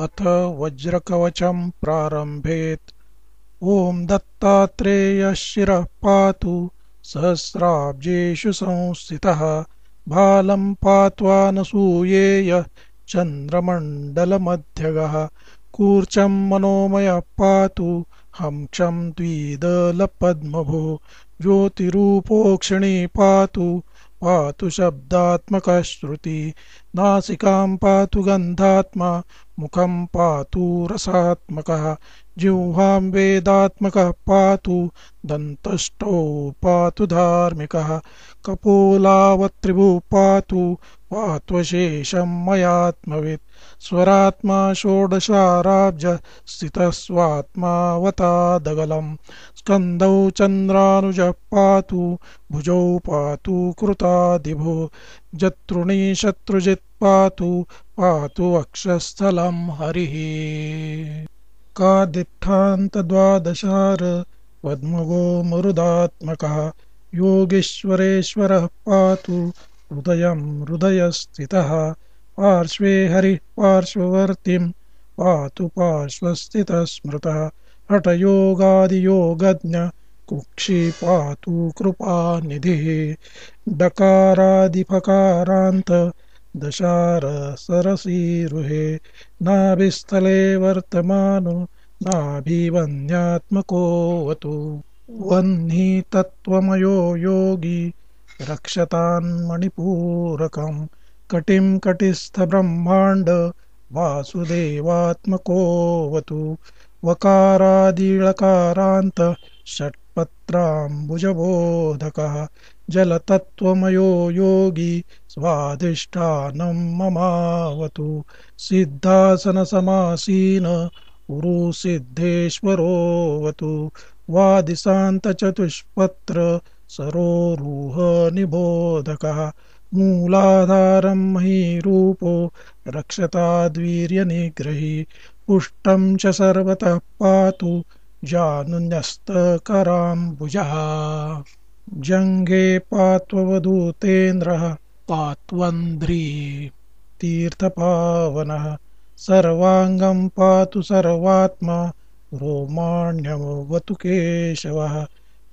अथ वज्रकवचम् प्रारम्भेत् ॐ दत्तात्रेयः शिरः पातु सहस्राब्जेषु संस्थितः भालम् पात्वा चन्द्रमण्डलमध्यगः कूर्चम् मनोमयः पातु हं क्षम् द्विदलपद्मभो ज्योतिरूपोक्षिणी पातु पातु शब्दात्मकश्रुति नासिकां पातु गन्धात्मा मुखम पातु रसात्मक जिह्वां वेदात्मक पातु दंतष्टो पातु धार्मिकः कपोलावत्रिभु पातु पात्वशेषं मयात्मवित् स्वरात्मा षोडशाराब्ज स्थितः स्वात्मावतादगलं स्कन्दौ चन्द्रानुजः पातु भुजौ पातु कृतादिभो जतृणी शत्रुजित् पातु पातु वक्षस्थलं हरिः का दिट्ठान्तद्वादशार पद्मगो मरुदात्मकः योगीश्वरेश्वरः पातु हृदयं हृदयस्थितः पार्श्वे हरिः पार्श्ववर्तिं पातु पार्श्वस्थितः स्मृतः हठयोगादियोगज्ञ कुक्षी पातु कृपानिधिः डकारादिफकारान्त दशारसरसीरुहे नाभिस्थले वर्तमानो नाभिवन्यात्मकोऽवतु वह्नितत्त्वमयो योगी रक्षतान्मणिपूरकं कटिं कटिस्थब्रह्माण्ड वासुदेवात्मकोऽवतु वकारादिळकारान्त षट्पत्राम्बुजबोधकः जलतत्त्वमयो योगी स्वाधिष्ठानं ममावतु सिद्धासनसमासीन उरु सिद्धेश्वरोऽवतु वादिशान्तचतुष्पत्र सरोरुहनिबोधकः मूलाधारं महीरूपो रक्षताद्वीर्यनिग्रही पुष्टं च सर्वतः पातु जानुन्यस्तकराम्बुजः जङ्गे पात्ववधूतेन्द्रः पात्वन्द्री तीर्थपावनः सर्वाङ्गं पातु सर्वात्मा रोमाण्यमवतु केशवः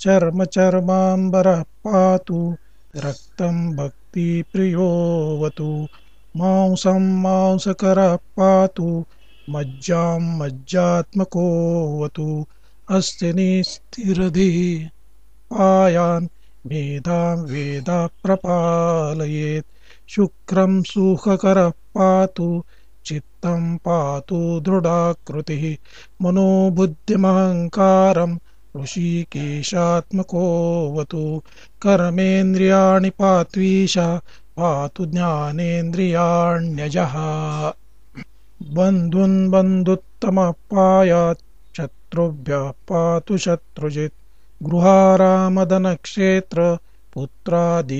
चर्मचर्माम्बरः पातु रक्तं भक्तिप्रियोऽवतु मांसं मांसकरः पातु मज्जां मज्जात्मकोऽवतु अस्तिनिस्तिरधिः आयान् वेदां वेद प्रपालयेत् शुक्रं सुखकरः पातु चित्तं पातु दृढाकृतिः मनोबुद्धिमहङ्कारम् ऋषिकेशात्मकोऽवतु कर्मेन्द्रियाणि पात्वीशा पातु ज्ञानेन्द्रियाण्यजः बन्धुन् बन्धुत्तमः शत्रुभ्यः पातु शत्रुजित् गृहारामदनक्षेत्र पुत्रादि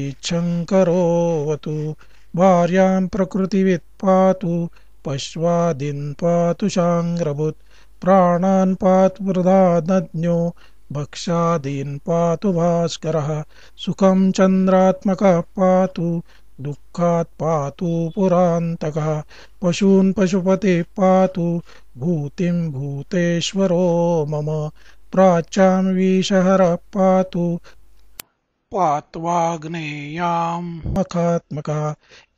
भार्यां प्रकृतिवित् पातु पातु शाङ्ग्रभुत् प्राणान् पातु वृथानज्ञो भक्षादीन् पातु भास्करः सुखं चन्द्रात्मकः पातु दुःखात् पातु पुरान्तकः पशून् पशुपतिः पातु भूतिं भूतेश्वरो मम प्राच्यां विषहरः पातु पात्वाग्नेयां मखात्मका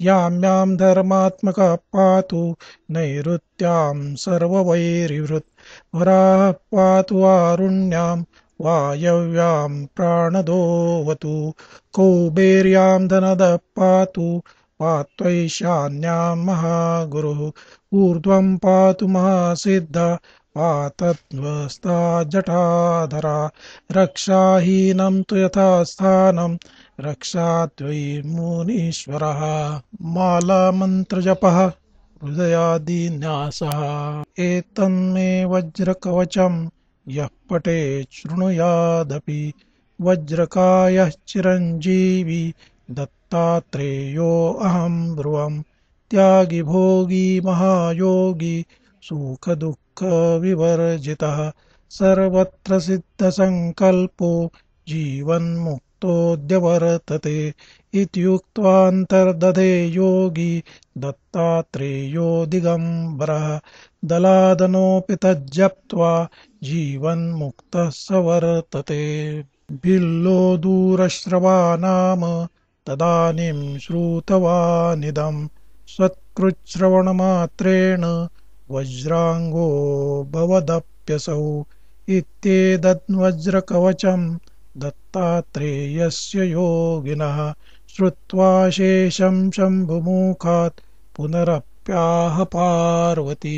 यां धर्मात्मका पातु नैऋत्यां सर्ववैरिवृत् वराः पातु वारुण्यां वायव्यां प्राणदोवतु कौबेर्यां धनदः पातु पात्वैशान्यां महागुरुः ऊर्ध्वं पातु महासिद्ध पातद्वस्ता जटाधरा रक्षाहीनं तु यथा स्थानं रक्षाद्वै मुनीश्वरः मालामन्त्रजपः हृदयादिन्यासः एतन्मे वज्रकवचं यः पटे शृणुयादपि वज्रकायः चिरञ्जीवी दत्तात्रेयो अहं ध्रुवं त्यागी भोगी महायोगी सुख दुःख दुःखविवर्जितः सर्वत्र सिद्धसङ्कल्पो जीवन्मुक्तोऽद्यवर्तते इत्युक्त्वान्तर्दधे योगी दत्तात्रेयो दिगम्बरः दलादनोऽपि तज्जप्त्वा जीवन्मुक्तः स वर्तते भिल्लो दूरश्रवा नाम तदानीं श्रुतवानिदम् स्वत्कृच्छ्रवणमात्रेण वज्राङ्गो भवदप्यसौ इत्येतद्वज्रकवचं दत्तात्रेयस्य योगिनः श्रुत्वा शेषं शम्भुमुखात् पुनरप्याह पार्वती